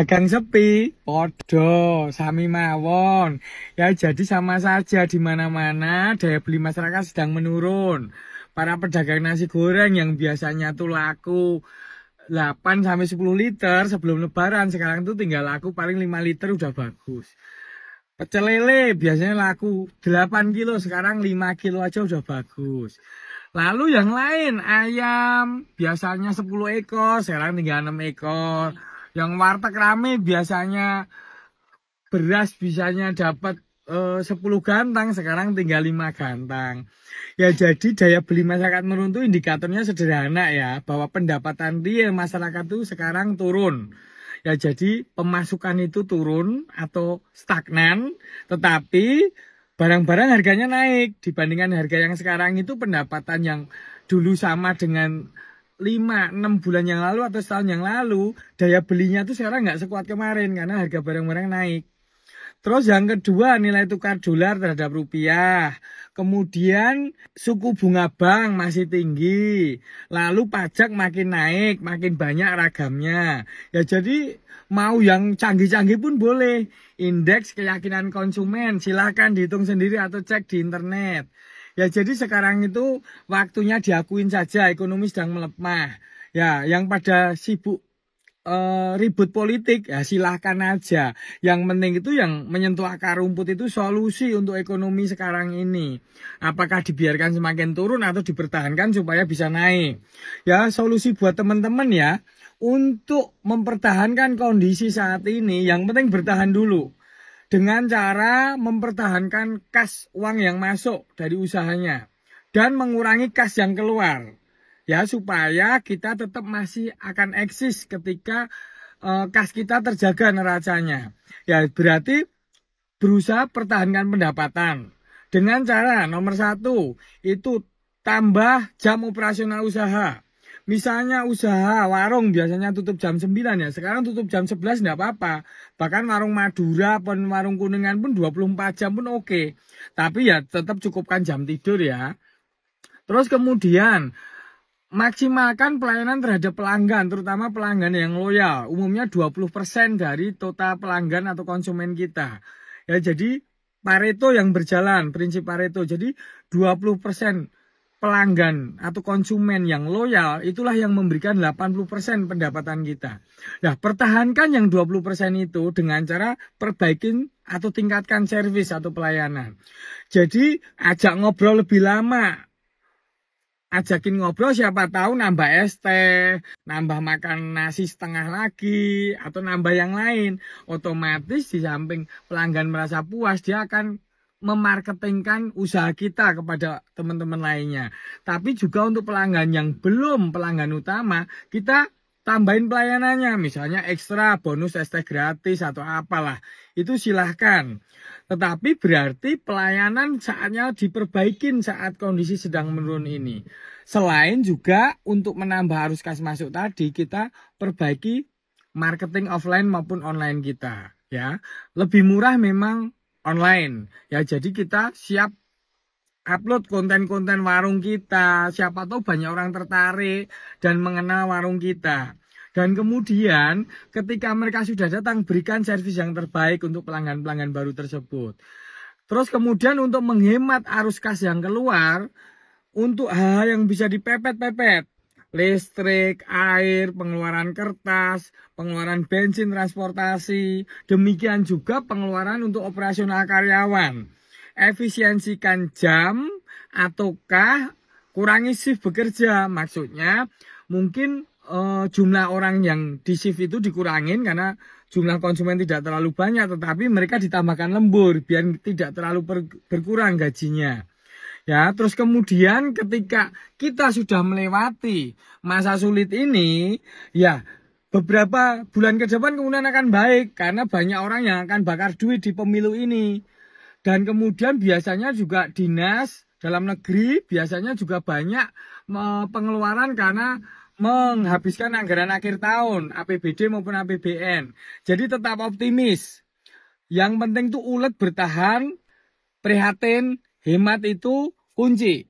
dagang sepi podo sami mawon ya jadi sama saja di mana-mana daya beli masyarakat sedang menurun para pedagang nasi goreng yang biasanya tuh laku 8 sampai 10 liter sebelum lebaran sekarang tuh tinggal laku paling 5 liter udah bagus pecel lele biasanya laku 8 kilo sekarang 5 kilo aja udah bagus lalu yang lain ayam biasanya 10 ekor sekarang tinggal 6 ekor yang warteg rame biasanya beras bisanya dapat e, eh, 10 gantang sekarang tinggal 5 gantang ya jadi daya beli masyarakat menurun itu indikatornya sederhana ya bahwa pendapatan dia masyarakat itu sekarang turun ya jadi pemasukan itu turun atau stagnan tetapi barang-barang harganya naik dibandingkan harga yang sekarang itu pendapatan yang dulu sama dengan 5, 6 bulan yang lalu atau setahun yang lalu, daya belinya tuh sekarang nggak sekuat kemarin karena harga barang-barang naik. Terus yang kedua nilai tukar dolar terhadap rupiah. Kemudian suku bunga bank masih tinggi. Lalu pajak makin naik, makin banyak ragamnya. Ya jadi mau yang canggih-canggih pun boleh. Indeks keyakinan konsumen silahkan dihitung sendiri atau cek di internet. Ya jadi sekarang itu waktunya diakuin saja ekonomi sedang melemah. Ya yang pada sibuk e, ribut politik ya silahkan aja. Yang penting itu yang menyentuh akar rumput itu solusi untuk ekonomi sekarang ini. Apakah dibiarkan semakin turun atau dipertahankan supaya bisa naik. Ya solusi buat teman-teman ya untuk mempertahankan kondisi saat ini yang penting bertahan dulu dengan cara mempertahankan kas uang yang masuk dari usahanya dan mengurangi kas yang keluar ya supaya kita tetap masih akan eksis ketika uh, kas kita terjaga neracanya ya berarti berusaha pertahankan pendapatan dengan cara nomor satu itu tambah jam operasional usaha Misalnya usaha warung biasanya tutup jam 9 ya, sekarang tutup jam 11 tidak apa-apa. Bahkan warung Madura pun warung Kuningan pun 24 jam pun oke. Tapi ya tetap cukupkan jam tidur ya. Terus kemudian maksimalkan pelayanan terhadap pelanggan, terutama pelanggan yang loyal. Umumnya 20% dari total pelanggan atau konsumen kita. Ya jadi Pareto yang berjalan, prinsip Pareto. Jadi 20% pelanggan atau konsumen yang loyal itulah yang memberikan 80% pendapatan kita. Nah, pertahankan yang 20% itu dengan cara perbaikin atau tingkatkan servis atau pelayanan. Jadi, ajak ngobrol lebih lama. Ajakin ngobrol siapa tahu nambah es teh, nambah makan nasi setengah lagi, atau nambah yang lain. Otomatis di samping pelanggan merasa puas, dia akan memarketingkan usaha kita kepada teman-teman lainnya. Tapi juga untuk pelanggan yang belum pelanggan utama, kita tambahin pelayanannya. Misalnya ekstra bonus ST gratis atau apalah. Itu silahkan. Tetapi berarti pelayanan saatnya diperbaikin saat kondisi sedang menurun ini. Selain juga untuk menambah arus kas masuk tadi, kita perbaiki marketing offline maupun online kita. Ya, lebih murah memang online. Ya jadi kita siap upload konten-konten warung kita. Siapa tahu banyak orang tertarik dan mengenal warung kita. Dan kemudian ketika mereka sudah datang berikan servis yang terbaik untuk pelanggan-pelanggan baru tersebut. Terus kemudian untuk menghemat arus kas yang keluar untuk hal hal yang bisa dipepet-pepet listrik, air, pengeluaran kertas, pengeluaran bensin transportasi, demikian juga pengeluaran untuk operasional karyawan. Efisiensikan jam ataukah kurangi shift bekerja. Maksudnya mungkin e, jumlah orang yang di shift itu dikurangin karena jumlah konsumen tidak terlalu banyak tetapi mereka ditambahkan lembur biar tidak terlalu berkurang gajinya. Ya, terus kemudian ketika kita sudah melewati masa sulit ini, ya beberapa bulan ke depan kemudian akan baik karena banyak orang yang akan bakar duit di pemilu ini. Dan kemudian biasanya juga dinas dalam negeri biasanya juga banyak pengeluaran karena menghabiskan anggaran akhir tahun APBD maupun APBN. Jadi tetap optimis. Yang penting tuh ulet bertahan, prihatin, Hemat itu kunci.